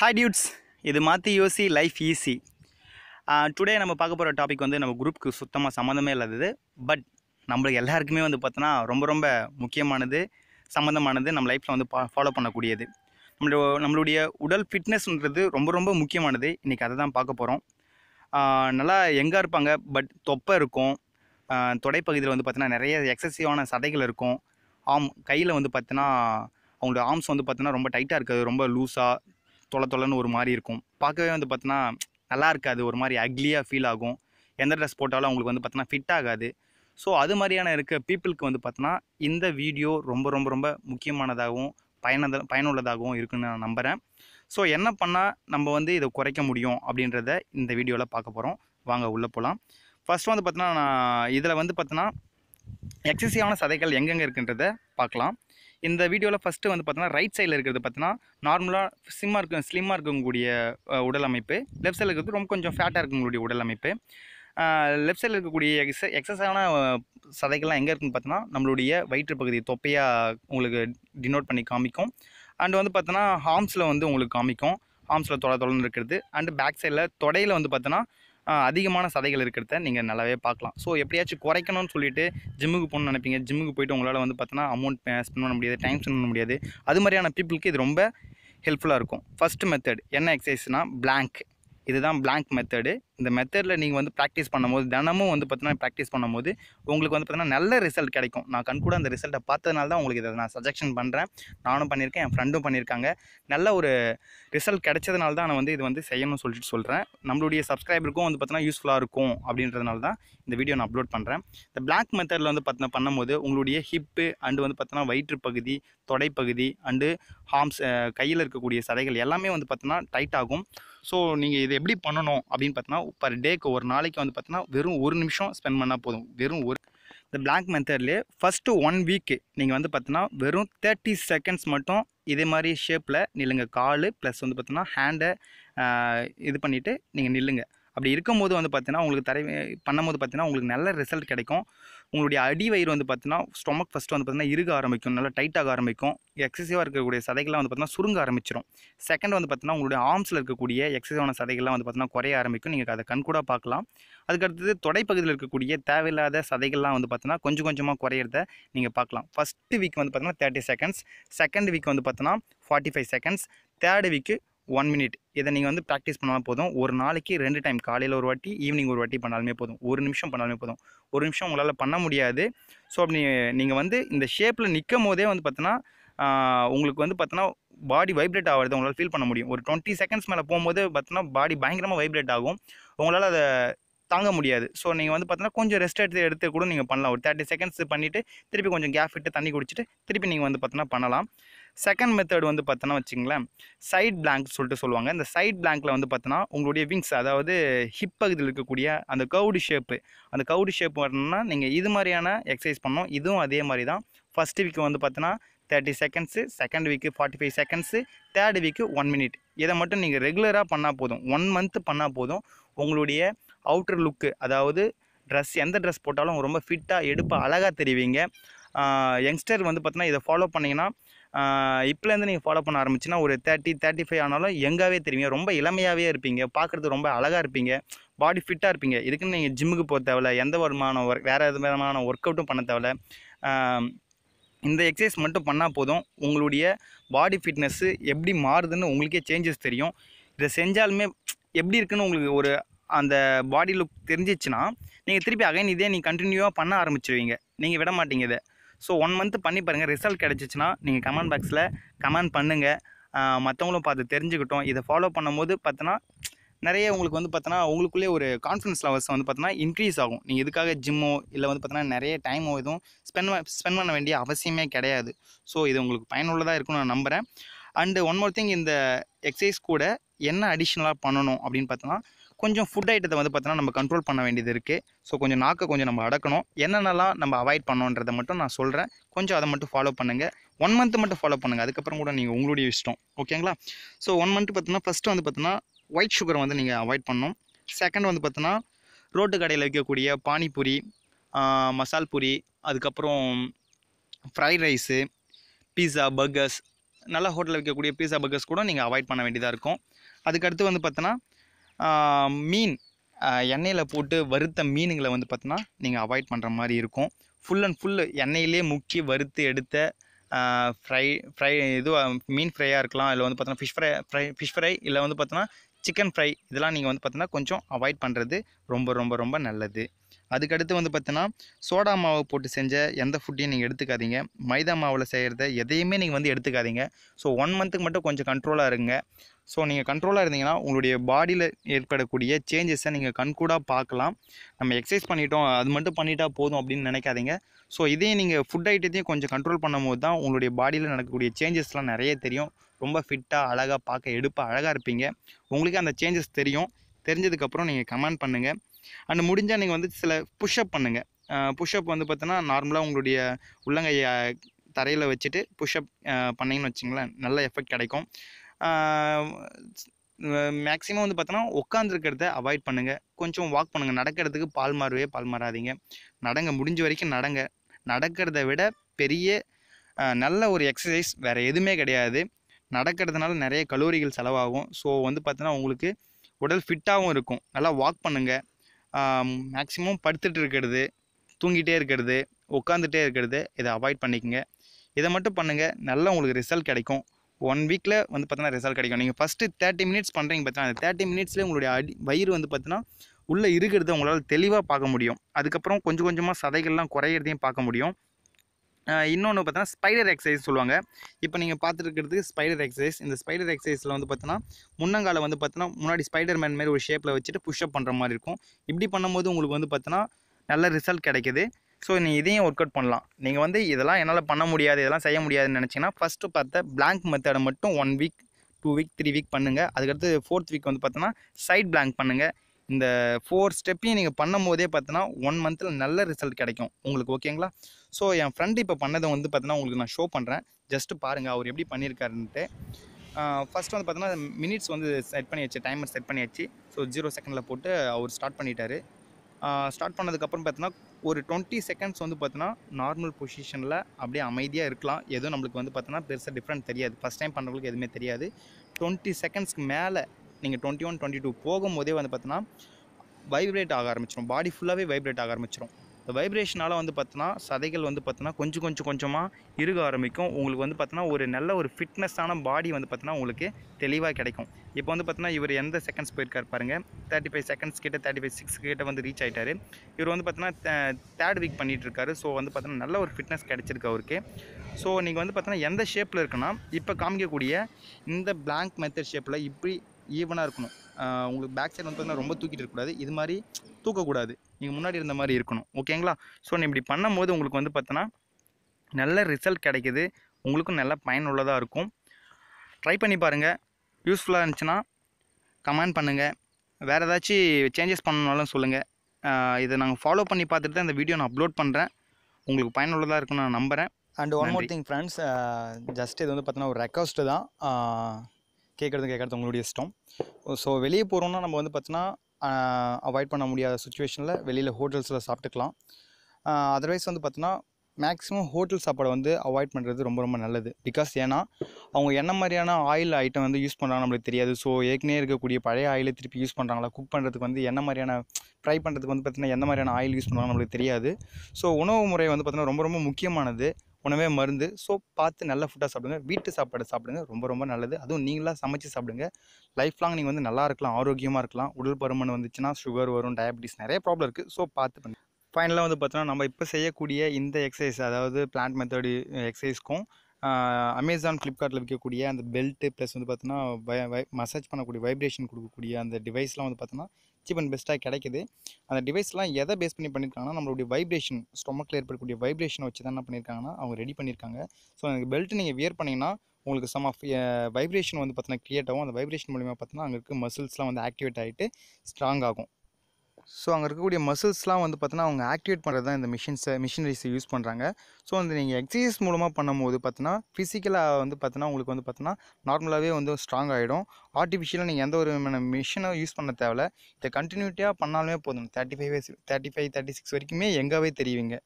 hi dudes இது மாற்றி யோசி லைஃப் ஈஸி டுடே நம்ம பார்க்க போகிற டாபிக் வந்து நம்ம குரூப்புக்கு சுத்தமாக சம்மந்தமே இல்லாதது பட் நம்மளுக்கு எல்லாருக்குமே வந்து பார்த்தோன்னா ரொம்ப ரொம்ப முக்கியமானது சம்மந்தமானது நம்ம லைஃப்பில் வந்து பா ஃபாலோ பண்ணக்கூடியது நம்மளோட நம்மளுடைய உடல் ஃபிட்னஸ்ன்றது ரொம்ப ரொம்ப முக்கியமானது இன்றைக்கி அதை தான் பார்க்க போகிறோம் நல்லா எங்கே இருப்பாங்க பட் தொப்பை இருக்கும் தொடைப்பகுதியில் வந்து பார்த்தீங்கன்னா நிறைய எக்ஸசிவான சதைகள் இருக்கும் ஆம் கையில் வந்து பார்த்தீங்கன்னா அவங்களோட ஆர்ம்ஸ் வந்து பார்த்தீங்கன்னா ரொம்ப டைட்டாக இருக்காது ரொம்ப லூஸாக தொலை தொலைன்னு ஒரு மாதிரி இருக்கும் பார்க்கவே வந்து பார்த்தோன்னா நல்லா இருக்காது ஒரு மாதிரி அக்லியாக ஃபீல் ஆகும் எந்த ட்ரெஸ் போட்டாலும் அவங்களுக்கு வந்து பார்த்தோன்னா ஃபிட் ஆகாது ஸோ அது மாதிரியான இருக்க பீப்புளுக்கு வந்து பார்த்தோன்னா இந்த வீடியோ ரொம்ப ரொம்ப ரொம்ப முக்கியமானதாகவும் பயனத பயனுள்ளதாகவும் இருக்குன்னு நான் நம்புகிறேன் ஸோ என்ன பண்ணால் நம்ம வந்து இதை குறைக்க முடியும் அப்படின்றத இந்த வீடியோவில் பார்க்க போகிறோம் வாங்க உள்ளே போகலாம் ஃபஸ்ட் வந்து பார்த்தோன்னா நான் இதில் வந்து பார்த்தோன்னா எக்ஸசிவான சதைகள் எங்கெங்கே இருக்குன்றத பார்க்கலாம் இந்த வீடியோவில் ஃபஸ்ட்டு வந்து பார்த்தோன்னா ரைட் சைடில் இருக்கிறது பார்த்தோன்னா நார்மலாக ஸ்லிம்மாக இருக்கும் ஸ்லிம்மாக இருக்கக்கூடிய உடல் அமைப்பு லெஃப்ட் சைடில் இருக்கிறது ரொம்ப கொஞ்சம் ஃபேட்டாக இருக்கக்கூடிய உடல் அமைப்பு லெஃப்ட் சைடில் இருக்கக்கூடிய எக்ஸ எக்ஸசான சதைகள்லாம் எங்கே இருக்குன்னு பார்த்தோன்னா நம்மளுடைய வயிற்று பகுதி தொப்பையாக உங்களுக்கு டினோட் பண்ணி காமிக்கும் அண்டு வந்து பார்த்தோன்னா ஹார்ம்ஸில் வந்து உங்களுக்கு காமிக்கும் ஹார்ம்ஸில் தொலை தொலைன்னு இருக்கிறது அண்டு பேக் சைடில் தொடையில் வந்து பார்த்தோன்னா அதிகமான சதைகள் இருக்கிறத நீங்கள் நல்லாவே பார்க்கலாம் ஸோ எப்படியாச்சும் குறைக்கணும்னு சொல்லிட்டு ஜிம்முக்கு போகணும்னு நினைப்பீங்க ஜிம்முக்கு போயிட்டு உங்களால் வந்து பார்த்தீங்கன்னா அமௌண்ட் ஸ்பெண்ட் பண்ண முடியாது டைம் ஸ்பெண்ட் பண்ண முடியாது அது மாதிரியான பீப்புளுக்கு இது ரொம்ப ஹெல்ப்ஃபுல்லாக இருக்கும் ஃபஸ்ட்டு மெத்தட் என்ன எக்ஸசைஸ்னால் பிளாங்க் இதுதான் பிளாங்க் மெத்தடு இந்த மெத்தடில் நீங்கள் வந்து ப்ராக்டிஸ் பண்ணும்போது தினமும் வந்து பார்த்தீங்கன்னா ப்ராக்டிஸ் பண்ணும்போது உங்களுக்கு வந்து பார்த்தீங்கன்னா நல்ல ரிசல்ட் கிடைக்கும் நான் கண் கூட அந்த ரிசல்ட்டை பார்த்ததுனால தான் உங்களுக்கு இதை நான் சஜஷன் பண்ணுறேன் நானும் பண்ணியிருக்கேன் என் ஃப்ரெண்டும் பண்ணியிருக்காங்க நல்ல ஒரு ரிசல்ட் கிடைச்சதுனால தான் நான் வந்து இது வந்து செய்யணும்னு சொல்லிட்டு சொல்கிறேன் நம்மளுடைய சப்ஸ்கிரைபருக்கும் வந்து பார்த்தீங்கன்னா யூஸ்ஃபுல்லாக இருக்கும் அப்படின்றதுனால தான் இந்த வீடியோ நான் அப்லோட் பண்ணுறேன் இந்த பிளாக் மெத்தடில் வந்து பார்த்தீங்கன்னா பண்ணும்போது உங்களுடைய ஹிப்பு அண்டு வந்து பார்த்தீங்கன்னா வயிற்று பகுதி தொடைப்பகுதி அண்டு ஹார்ம்ஸ் கையில் இருக்கக்கூடிய சதைகள் எல்லாமே வந்து பார்த்தீங்கன்னா டைட் ஆகும் ஸோ நீங்கள் இது எப்படி பண்ணணும் அப்படின்னு பார்த்தீங்கன்னா பர் டேக்கு ஒரு நாளைக்கு வந்து பார்த்தீங்கன்னா வெறும் ஒரு நிமிஷம் ஸ்பெண்ட் பண்ணால் போதும் வெறும் ஒரு இந்த பிளாங்க் மெத்தட்லேயே ஃபஸ்ட்டு ஒன் வீக்கு நீங்கள் வந்து பார்த்தீங்கன்னா வெறும் தேர்ட்டி செகண்ட்ஸ் மட்டும் இதே மாதிரி ஷேப்பில் நில்லுங்க கால் ப்ளஸ் வந்து பார்த்தீங்கன்னா ஹேண்டை இது பண்ணிவிட்டு நீங்கள் நில்லுங்க அப்படி இருக்கும்போது வந்து பார்த்தீங்கன்னா உங்களுக்கு தரை பண்ணும்போது பார்த்தீங்கன்னா உங்களுக்கு நல்ல ரிசல்ட் கிடைக்கும் உங்களுடைய அடி வயிறு வந்து பார்த்தீங்கன்னா ஸ்டொமக் ஃபஸ்ட்டு வந்து பார்த்தீங்கன்னா இருக ஆரம்பிக்கும் நல்லா டைட்டாக ஆரம்பிக்கும் எக்ஸசிவாக இருக்கக்கூடிய சதைகள்லாம் வந்து பார்த்தீங்கன்னா சுருங்க ஆரம்பிச்சிடும் செகண்ட் வந்து பார்த்தீங்கன்னா உங்களுடைய ஆர்ம்ஸில் இருக்கக்கூடிய எக்ஸசிவான சதைகள்லாம் வந்து பார்த்தீங்கன்னா குறைய ஆரம்பிக்கும் நீங்கள் அதை கூட பார்க்கலாம் அதுக்கடுத்தது தொடைப்பகுதியில் இருக்கக்கூடிய தேவையில்லாத சதைகள்லாம் வந்து பார்த்தீங்கன்னா கொஞ்சம் கொஞ்சமாக குறையிறத நீங்கள் பார்க்கலாம் ஃபஸ்ட்டு வீக் வந்து பார்த்தீங்கன்னா தேர்ட்டி செகண்ட்ஸ் செகண்ட் வீக் வந்து பார்த்தீங்கன்னா forty five seconds third week one minute இதை நீங்கள் வந்து ப்ராக்டிஸ் பண்ணாலும் போதும் ஒரு நாளைக்கு ரெண்டு டைம் காலையில் ஒரு வாட்டி ஈவினிங் ஒரு வாட்டி பண்ணாலுமே போதும் ஒரு நிமிஷம் பண்ணாலுமே போதும் ஒரு நிமிஷம் உங்களால் பண்ண முடியாது ஸோ அப்படி நீங்கள் வந்து இந்த ஷேப்பில் நிற்கும் போதே வந்து பார்த்தோன்னா உங்களுக்கு வந்து பார்த்தோன்னா பாடி வைப்ரேட் ஆகிறது உங்களால் ஃபீல் பண்ண முடியும் ஒரு டுவெண்ட்டி செகண்ட்ஸ் மேலே போகும்போது பார்த்தோன்னா பாடி பயங்கரமாக வைப்ரேட் ஆகும் உங்களால் அதை தாங்க முடியாது ஸோ நீங்கள் வந்து பார்த்தீங்கன்னா கொஞ்சம் ரெஸ்ட் எடுத்து எடுத்து கூட நீங்கள் பண்ணலாம் ஒரு தேர்ட்டி செகண்ட்ஸ் பண்ணிவிட்டு திருப்பி கொஞ்சம் கேப் விட்டு தண்ணி குடிச்சிட்டு திருப்பி நீங்கள் வந்து பார்த்தீங்கன்னா பண்ணலாம் செகண்ட் மெத்தட் வந்து பார்த்தோன்னா வச்சுங்களேன் சைட் பிளாங்க் சொல்லிட்டு சொல்லுவாங்க இந்த சைட் பிளாங்கில் வந்து பார்த்தோன்னா உங்களுடைய விங்ஸ் அதாவது ஹிப் பகுதியில் இருக்கக்கூடிய அந்த கவுடு ஷேப்பு அந்த கவுடு ஷேப் வரணும்னா நீங்கள் இது மாதிரியான எக்ஸசைஸ் பண்ணோம் இதுவும் அதே மாதிரி தான் ஃபஸ்ட்டு வீக் வந்து பார்த்தோன்னா thirty seconds second week forty five seconds third week one minute இதை மட்டும் நீங்கள் ரெகுலராக பண்ணால் போதும் ஒன் மந்த்து பண்ணால் போதும் உங்களுடைய அவுட்டர் லுக்கு அதாவது ட்ரெஸ் எந்த ட்ரெஸ் போட்டாலும் ரொம்ப ஃபிட்டாக எடுப்பாக அழகாக தெரிவிங்க யங்ஸ்டர் வந்து பார்த்தீங்கன்னா இதை ஃபாலோ பண்ணிங்கன்னா இப்போலேருந்து நீங்கள் ஃபாலோ பண்ண ஆரம்பிச்சுன்னா ஒரு தேர்ட்டி தேர்ட்டி ஃபைவ் ஆனாலும் எங்காகவே தெரியுங்க ரொம்ப இளமையாகவே இருப்பீங்க பார்க்குறது ரொம்ப அழகாக இருப்பீங்க பாடி ஃபிட்டாக இருப்பீங்க இதுக்குன்னு நீங்கள் ஜிம்முக்கு போக தேவையில்ல எந்த விதமான ஒர்க் வேறு எது விதமான ஒர்க் அவுட்டும் பண்ண தேவையில்ல இந்த எக்ஸசைஸ் மட்டும் பண்ணால் போதும் உங்களுடைய பாடி ஃபிட்னஸ்ஸு எப்படி மாறுதுன்னு உங்களுக்கே சேஞ்சஸ் தெரியும் இதை செஞ்சாலுமே எப்படி இருக்குன்னு உங்களுக்கு ஒரு அந்த பாடி லுக் தெரிஞ்சிச்சுன்னா நீங்கள் திருப்பி அகைன் இதே நீங்கள் கண்டினியூவாக பண்ண ஆரம்பிச்சிருவீங்க நீங்கள் விட மாட்டீங்க இதை ஸோ ஒன் மந்த் பண்ணி பாருங்கள் ரிசல்ட் கிடச்சிச்சின்னா நீங்கள் கமெண்ட் பாக்ஸில் கமெண்ட் பண்ணுங்கள் மற்றவங்களும் பார்த்து தெரிஞ்சுக்கிட்டோம் இதை ஃபாலோ பண்ணும்போது பார்த்தோன்னா நிறைய உங்களுக்கு வந்து பார்த்தோன்னா உங்களுக்குள்ளே ஒரு கான்ஃபிடன்ஸ் லெவல்ஸ் வந்து பார்த்தோன்னா இன்க்ரீஸ் ஆகும் நீங்கள் இதுக்காக ஜிம்மோ இல்லை வந்து பார்த்தோன்னா நிறைய டைமோ எதுவும் ஸ்பெண்ட் ஸ்பெண்ட் பண்ண வேண்டிய அவசியமே கிடையாது ஸோ இது உங்களுக்கு பயனுள்ளதாக இருக்கும்னு நான் நம்புகிறேன் அண்டு ஒன் மோர் திங் இந்த எக்ஸசைஸ் கூட என்ன அடிஷ்னலாக பண்ணணும் அப்படின்னு பார்த்தோன்னா கொஞ்சம் ஃபுட் ஐட்டத்தை வந்து பார்த்தோன்னா நம்ம கண்ட்ரோல் பண்ண வேண்டியது இருக்குது ஸோ கொஞ்சம் நாக்கை கொஞ்சம் நம்ம அடக்கணும் என்னென்னலாம் நம்ம அவாய்ட் பண்ணோன்றதை மட்டும் நான் சொல்கிறேன் கொஞ்சம் அதை மட்டும் ஃபாலோ பண்ணுங்கள் ஒன் மந்த் மட்டும் ஃபாலோ பண்ணுங்கள் அதுக்கப்புறம் கூட நீங்கள் உங்களுடைய இஷ்டம் ஓகேங்களா ஸோ ஒன் மந்த் பார்த்தீங்கன்னா ஃபஸ்ட்டு வந்து பார்த்தீங்கன்னா ஒயிட் சுகரை வந்து நீங்கள் அவாய்ட் பண்ணணும் செகண்ட் வந்து பார்த்தீங்கன்னா ரோட்டு கடையில் விற்கக்கூடிய பானிபூரி மசால் பூரி அதுக்கப்புறம் ஃப்ரைட் ரைஸு பீஸா பர்கர்ஸ் நல்ல ஹோட்டலில் வைக்கக்கூடிய பீஸா பர்கர்ஸ் கூட நீங்கள் அவாய்ட் பண்ண வேண்டியதாக இருக்கும் அதுக்கடுத்து வந்து பார்த்தோன்னா மீன் எண்ணெயில் போட்டு வறுத்த மீனுங்களை வந்து பார்த்தோன்னா நீங்கள் அவாய்ட் பண்ணுற மாதிரி இருக்கும் ஃபுல் அண்ட் ஃபுல் எண்ணெயிலே முக்கி வறுத்து எடுத்த ஃப்ரை ஃப்ரை இது மீன் ஃப்ரையாக இருக்கலாம் இல்லை வந்து பார்த்தோன்னா fish fry fry fish fry இல்லை வந்து பார்த்தோன்னா சிக்கன் ஃப்ரை இதெல்லாம் நீங்கள் வந்து பார்த்தோன்னா கொஞ்சம் அவாய்ட் பண்ணுறது ரொம்ப ரொம்ப ரொம்ப நல்லது அதுக்கடுத்து வந்து பார்த்தோன்னா சோடா மாவு போட்டு செஞ்ச எந்த ஃபுட்டையும் நீங்கள் எடுத்துக்காதீங்க மைதா மாவில் செய்கிறத எதையுமே நீங்கள் வந்து எடுத்துக்காதீங்க ஸோ ஒன் மந்த்துக்கு மட்டும் கொஞ்சம் கண்ட்ரோலாக இருங்க ஸோ நீங்கள் கண்ட்ரோலாக இருந்தீங்கன்னா உங்களுடைய பாடியில் ஏற்படக்கூடிய சேஞ்சஸை நீங்கள் கண்கூடாக பார்க்கலாம் நம்ம எக்ஸசைஸ் பண்ணிட்டோம் அது மட்டும் பண்ணிட்டா போதும் அப்படின்னு நினைக்காதீங்க ஸோ இதையும் நீங்கள் ஃபுட் ஐட்டத்தையும் கொஞ்சம் கண்ட்ரோல் பண்ணும்போது தான் உங்களுடைய பாடியில் நடக்கக்கூடிய சேஞ்சஸ்லாம் நிறைய தெரியும் ரொம்ப ஃபிட்டாக அழகாக பார்க்க எடுப்பாக அழகாக இருப்பீங்க உங்களுக்கு அந்த சேஞ்சஸ் தெரியும் தெரிஞ்சதுக்கப்புறம் நீங்கள் கமெண்ட் பண்ணுங்கள் அண்ட் முடிஞ்சால் நீங்கள் வந்து சில புஷ்அப் பண்ணுங்கள் புஷ்அப் வந்து பார்த்தோன்னா நார்மலாக உங்களுடைய உள்ளங்கையை தரையில் வச்சுட்டு புஷ்அப் பண்ணிங்கன்னு வச்சுங்களேன் நல்ல எஃபெக்ட் கிடைக்கும் மேக்ஸிமம் வந்து பார்த்தோன்னா உட்காந்துருக்கிறத அவாய்ட் பண்ணுங்கள் கொஞ்சம் வாக் பண்ணுங்கள் நடக்கிறதுக்கு பால் மாறவே பால் மாறாதீங்க நடங்க முடிஞ்ச வரைக்கும் நடங்க நடக்கிறத விட பெரிய நல்ல ஒரு எக்ஸசைஸ் வேறு எதுவுமே கிடையாது நடக்கிறதுனால நிறைய கலோரிகள் செலவாகும் ஸோ வந்து பார்த்தோன்னா உங்களுக்கு உடல் ஃபிட்டாகவும் இருக்கும் நல்லா வாக் பண்ணுங்கள் மேக்ஸிமம் படுத்துட்டு இருக்கிறது தூங்கிட்டே இருக்கிறது உட்காந்துட்டே இருக்கிறது இதை அவாய்ட் பண்ணிக்கோங்க இதை மட்டும் பண்ணுங்கள் நல்லா உங்களுக்கு ரிசல்ட் கிடைக்கும் ஒன் வீக்கில் வந்து பார்த்தீங்கன்னா ரிசல்ட் கிடைக்கும் நீங்கள் ஃபஸ்ட்டு தேர்ட்டி மினிட்ஸ் பண்ணுறீங்க பார்த்தீங்கன்னா அந்த தேர்ட்டி மினிட்ஸ்லேயே உங்களுடைய அடி வயிறு வந்து பார்த்தீங்கன்னா உள்ளே இருக்கிறத உங்களால் தெளிவாக பார்க்க முடியும் அதுக்கப்புறம் கொஞ்சம் கொஞ்சமாக சதைகள்லாம் குறையிறதையும் பார்க்க முடியும் இன்னொன்று பார்த்தோன்னா ஸ்பைடர் எக்ஸசைஸ் சொல்லுவாங்க இப்போ நீங்கள் பார்த்துருக்கிறதுக்கு ஸ்பைடர் எக்ஸசைஸ் இந்த ஸ்பைடர் எக்ஸசைஸில் வந்து பார்த்தோன்னா முன்னங்காலை வந்து பார்த்தோன்னா முன்னாடி ஸ்பைடர் மேன் மாதிரி ஒரு ஷேப்பில் வச்சுட்டு புஷ்அப் பண்ணுற மாதிரி இருக்கும் இப்படி பண்ணும்போது உங்களுக்கு வந்து பார்த்தோன்னா நல்ல ரிசல்ட் கிடைக்கிது ஸோ நீங்கள் இதையும் ஒர்க் அவுட் பண்ணலாம் நீங்கள் வந்து இதெல்லாம் என்னால் பண்ண முடியாது இதெல்லாம் செய்ய முடியாதுன்னு நினச்சிங்கன்னா ஃபஸ்ட்டு பார்த்த பிளாங்க் மெத்தடை மட்டும் one week two week three week பண்ணுங்கள் அதுக்கடுத்து ஃபோர்த் வீக் வந்து பார்த்தோன்னா சைட் பிளாங்க் பண்ணுங்கள் இந்த ஃபோர் ஸ்டெப்பையும் நீங்கள் பண்ணும் போதே பார்த்தோன்னா ஒன் மந்தில் நல்ல ரிசல்ட் கிடைக்கும் உங்களுக்கு ஓகேங்களா ஸோ என் ஃப்ரெண்டு இப்போ பண்ணதை வந்து பார்த்தோன்னா உங்களுக்கு நான் ஷோ பண்ணுறேன் ஜஸ்ட்டு பாருங்கள் அவர் எப்படி பண்ணியிருக்காருன்ட்டு ஃபஸ்ட் வந்து பார்த்தோன்னா மினிட்ஸ் வந்து செட் பண்ணியாச்சு டைமர் செட் பண்ணியாச்சு ஸோ ஜீரோ செகண்டில் போட்டு அவர் ஸ்டார்ட் பண்ணிட்டார் ஸ்டார்ட் பண்ணதுக்கப்புறம் பார்த்தோன்னா ஒரு டுவெண்ட்டி செகண்ட்ஸ் வந்து பார்த்தோன்னா நார்மல் பொசிஷனில் அப்படியே அமைதியாக இருக்கலாம் எதுவும் நம்மளுக்கு வந்து பார்த்தோன்னா பெருசாக டிஃப்ரெண்ட் தெரியாது ஃபஸ்ட் டைம் பண்ணுறவங்களுக்கு எதுவுமே தெரியாது டுவெண்ட்டி செகண்ட்ஸ்க்கு மேலே நீங்கள் டுவெண்ட்டி ஒன் டுவெண்ட்டி டூ போகும்போதே வந்து பார்த்தோன்னா வைப்ரேட் ஆக ஆரம்பிச்சிடும் பாடி ஃபுல்லாகவே வைப்ரேட் ஆக ஆரம்பிச்சிடும் இந்த வைப்ரேஷனால் வந்து பார்த்தோன்னா சதைகள் வந்து பார்த்தோன்னா கொஞ்சம் கொஞ்சம் கொஞ்சமாக இருக ஆரம்பிக்கும் உங்களுக்கு வந்து பார்த்தினா ஒரு நல்ல ஒரு ஃபிட்னஸான பாடி வந்து பார்த்தோன்னா உங்களுக்கு தெளிவாக கிடைக்கும் இப்போ வந்து பார்த்தீங்கன்னா இவர் எந்த செகண்ட்ஸ் போயிருக்கார் பாருங்கள் தேர்ட்டி ஃபைவ் செகண்ட்ஸ் கிட்ட தேர்ட்டி ஃபைவ் சிக்ஸ் கிட்ட வந்து ரீச் ஆகிட்டார் இவர் வந்து பார்த்தோன்னா தேர்ட் வீக் பண்ணிகிட்டு இருக்காரு ஸோ வந்து பார்த்தோன்னா நல்ல ஒரு ஃபிட்னஸ் கிடச்சிருக்கு அவருக்கு ஸோ நீங்கள் வந்து பார்த்தோன்னா எந்த ஷேப்பில் இருக்குன்னா இப்போ காமிக்கக்கூடிய இந்த பிளாங்க் மெத்தட் ஷேப்பில் இப்படி ஈவனாக இருக்கணும் உங்களுக்கு பேக் சைடு வந்து பார்த்தீங்கன்னா ரொம்ப தூக்கிட்டு இருக்கக்கூடாது இது மாதிரி தூக்கக்கூடாது நீங்கள் முன்னாடி இருந்த மாதிரி இருக்கணும் ஓகேங்களா ஸோ நீ இப்படி பண்ணும்போது உங்களுக்கு வந்து பார்த்தோன்னா நல்ல ரிசல்ட் கிடைக்கிது உங்களுக்கும் நல்ல பயனுள்ளதாக இருக்கும் ட்ரை பண்ணி பாருங்கள் யூஸ்ஃபுல்லாக இருந்துச்சுன்னா கமெண்ட் பண்ணுங்கள் வேறு ஏதாச்சும் சேஞ்சஸ் பண்ணணும்னாலும் சொல்லுங்கள் இதை நாங்கள் ஃபாலோ பண்ணி பார்த்துட்டு தான் இந்த வீடியோ நான் அப்லோட் பண்ணுறேன் உங்களுக்கு பயனுள்ளதாக இருக்குன்னு நான் நம்புகிறேன் and one more thing friends just இது வந்து பார்த்தோன்னா ஒரு ரெக்வஸ்ட்டு தான் கேட்குறது கேட்குறது உங்களுடைய இஷ்டம் ஸோ வெளியே போகிறோம்னா நம்ம வந்து பார்த்தோன்னா அவாய்ட் பண்ண முடியாத சுச்சுவேஷனில் வெளியில் ஹோட்டல்ஸில் சாப்பிட்டுக்கலாம் அதர்வைஸ் வந்து பார்த்தீங்கன்னா மேக்ஸிமம் ஹோட்டல் சாப்பாடை வந்து அவாய்ட் பண்ணுறது ரொம்ப ரொம்ப நல்லது பிகாஸ் ஏன்னா அவங்க என்ன மாதிரியான ஆயில் ஐட்டம் வந்து யூஸ் பண்ணுறாங்க நம்மளுக்கு தெரியாது ஸோ ஏற்கனவே இருக்கக்கூடிய பழைய ஆயிலை திருப்பி யூஸ் பண்ணுறாங்களா குக் பண்ணுறதுக்கு வந்து என்ன மாதிரியான ஃப்ரை பண்ணுறதுக்கு வந்து பார்த்திங்கன்னா எந்த மாதிரியான ஆயில் யூஸ் பண்ணுறாங்க நம்மளுக்கு தெரியாது ஸோ உணவு முறை வந்து பார்த்திங்கன்னா ரொம்ப ரொம்ப முக்கியமானது உணவே மருந்து ஸோ பார்த்து நல்ல ஃபுட்டாக சாப்பிடுங்க வீட்டு சாப்பாடு சாப்பிடுங்க ரொம்ப ரொம்ப நல்லது அதுவும் நீங்களாக சமைச்சு சாப்பிடுங்க லைஃப் லாங் நீங்கள் வந்து நல்லா இருக்கலாம் ஆரோக்கியமாக இருக்கலாம் உடல் பருமன் வந்துச்சுன்னா சுகர் வரும் டயபிட்டிஸ் நிறைய ப்ராப்ளம் இருக்குது ஸோ பார்த்து பண்ணி ஃபைனலாக வந்து பார்த்தோன்னா நம்ம இப்போ செய்யக்கூடிய இந்த எக்ஸசைஸ் அதாவது பிளான்ட் மெத்தடு எக்ஸசைஸ்க்கும் அமேசான் ஃப்ளிப்கார்ட்டில் விற்கக்கூடிய அந்த பெல்ட்டு ப்ளஸ் வந்து பார்த்தோன்னா மசாஜ் பண்ணக்கூடிய வைப்ரேஷன் கொடுக்கக்கூடிய அந்த டிவைஸ்லாம் வந்து பார்த்தோன்னா சீப் அண்ட் பெஸ்ட்டாக கிடைக்குது அந்த டிவைஸ்லாம் எதை பேஸ் பண்ணி பண்ணியிருக்காங்கன்னா நம்மளுடைய வைப்ரேஷன் ஸ்டொமக்கில் ஏற்படக்கூடிய வைப்ரேஷனை வச்சு தான் என்ன பண்ணியிருக்காங்கன்னா அவங்க ரெடி பண்ணியிருக்காங்க ஸோ அந்த பெல்ட் நீங்கள் வியர் பண்ணிங்கன்னா உங்களுக்கு சம் ஆஃப் வைப்ரேஷன் வந்து பார்த்தீங்கன்னா க்ரியேட் ஆகும் அந்த வைப்ரேஷன் மூலிமா பார்த்தீங்கன்னா அங்கே இருக்க மசில்ஸ்லாம் வந்து ஆக்டிவேட் ஆகிட்டு ஸ்ட்ராங் ஆகும் ஸோ அங்கே இருக்கக்கூடிய மசில்ஸ்லாம் வந்து பார்த்தீங்கன்னா அவங்க ஆக்டிவேட் பண்ணுறது தான் இந்த மிஷின்ஸை மிஷினரிஸை யூஸ் பண்ணுறாங்க ஸோ வந்து நீங்கள் எக்ஸசைஸ் மூலமாக பண்ணும்போது பார்த்தீங்கன்னா ஃபிசிக்கலாக வந்து பார்த்தீங்கன்னா உங்களுக்கு வந்து பார்த்தீங்கன்னா நார்மலாகவே வந்து ஸ்ட்ராங் ஆகிடும் ஆர்டிஃபிஷியலாக நீங்கள் எந்த ஒரு விதமான மிஷினை யூஸ் பண்ண தேவை இதை கண்டினியூட்டியாக பண்ணாலுமே போதும் thirty five thirty five thirty six வரைக்குமே எங்காவே தெரியுங்க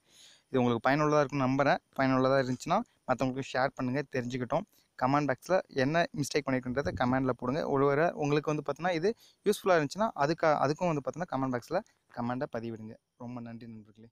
இது உங்களுக்கு பயனுள்ளதாக இருக்குன்னு நம்புகிறேன் பயனுள்ளதாக இருந்துச்சுன்னா மற்றவங்களுக்கு ஷேர் பண்ணுங்கள் தெரிஞ்சுக்கிட்டோம் கமெண்ட் பாக்ஸில் என்ன மிஸ்டேக் பண்ணியிருக்குன்றதை கமெண்டில் போடுங்க ஒருவேளை உங்களுக்கு வந்து பார்த்தீங்கன்னா இது யூஸ்ஃபுல்லாக இருந்துச்சுன்னா அதுக்கு அதுக்கும் வந்து பார்த்தீங்கன்னா கமெண்ட் பாக்ஸில் கமெண்ட்டாக பதிவிடுங்க ரொம்ப நன்றி நண்பர்களே